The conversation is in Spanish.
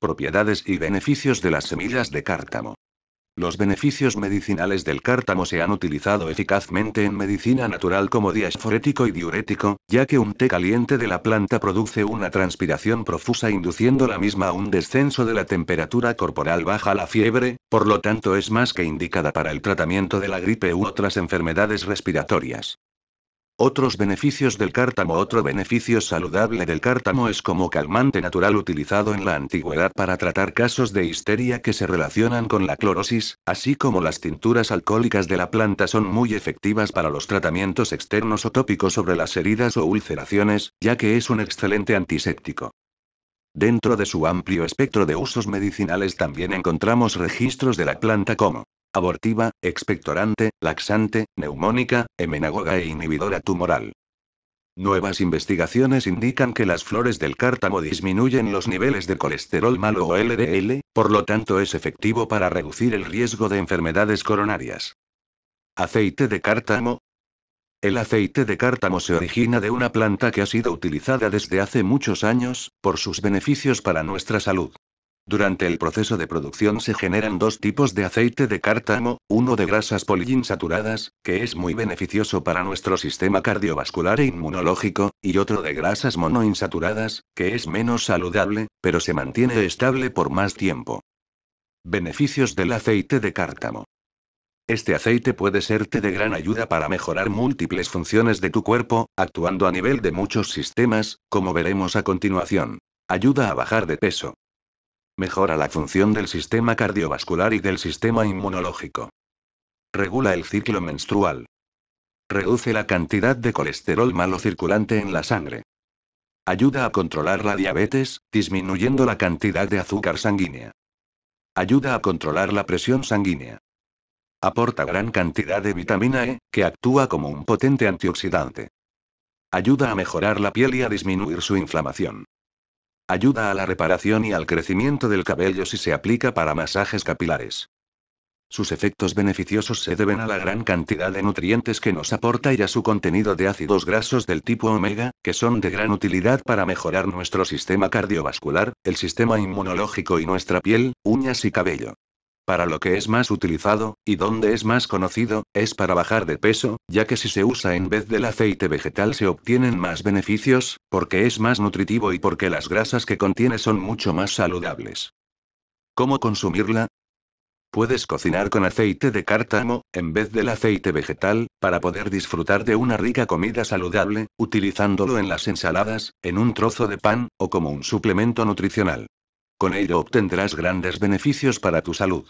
Propiedades y beneficios de las semillas de cártamo. Los beneficios medicinales del cártamo se han utilizado eficazmente en medicina natural como diasforético y diurético, ya que un té caliente de la planta produce una transpiración profusa induciendo la misma a un descenso de la temperatura corporal baja la fiebre, por lo tanto es más que indicada para el tratamiento de la gripe u otras enfermedades respiratorias. Otros beneficios del cártamo Otro beneficio saludable del cártamo es como calmante natural utilizado en la antigüedad para tratar casos de histeria que se relacionan con la clorosis, así como las tinturas alcohólicas de la planta son muy efectivas para los tratamientos externos o tópicos sobre las heridas o ulceraciones, ya que es un excelente antiséptico. Dentro de su amplio espectro de usos medicinales también encontramos registros de la planta como abortiva, expectorante, laxante, neumónica, hemenagoga e inhibidora tumoral. Nuevas investigaciones indican que las flores del cártamo disminuyen los niveles de colesterol malo o LDL, por lo tanto es efectivo para reducir el riesgo de enfermedades coronarias. Aceite de cártamo, el aceite de cártamo se origina de una planta que ha sido utilizada desde hace muchos años, por sus beneficios para nuestra salud. Durante el proceso de producción se generan dos tipos de aceite de cártamo, uno de grasas poliinsaturadas, que es muy beneficioso para nuestro sistema cardiovascular e inmunológico, y otro de grasas monoinsaturadas, que es menos saludable, pero se mantiene estable por más tiempo. Beneficios del aceite de cártamo. Este aceite puede serte de gran ayuda para mejorar múltiples funciones de tu cuerpo, actuando a nivel de muchos sistemas, como veremos a continuación. Ayuda a bajar de peso, Mejora la función del sistema cardiovascular y del sistema inmunológico. Regula el ciclo menstrual. Reduce la cantidad de colesterol malo circulante en la sangre. Ayuda a controlar la diabetes, disminuyendo la cantidad de azúcar sanguínea. Ayuda a controlar la presión sanguínea. Aporta gran cantidad de vitamina E, que actúa como un potente antioxidante. Ayuda a mejorar la piel y a disminuir su inflamación. Ayuda a la reparación y al crecimiento del cabello si se aplica para masajes capilares. Sus efectos beneficiosos se deben a la gran cantidad de nutrientes que nos aporta y a su contenido de ácidos grasos del tipo omega, que son de gran utilidad para mejorar nuestro sistema cardiovascular, el sistema inmunológico y nuestra piel, uñas y cabello. Para lo que es más utilizado, y donde es más conocido, es para bajar de peso, ya que si se usa en vez del aceite vegetal se obtienen más beneficios, porque es más nutritivo y porque las grasas que contiene son mucho más saludables. ¿Cómo consumirla? Puedes cocinar con aceite de cártamo, en vez del aceite vegetal, para poder disfrutar de una rica comida saludable, utilizándolo en las ensaladas, en un trozo de pan, o como un suplemento nutricional. Con ello obtendrás grandes beneficios para tu salud.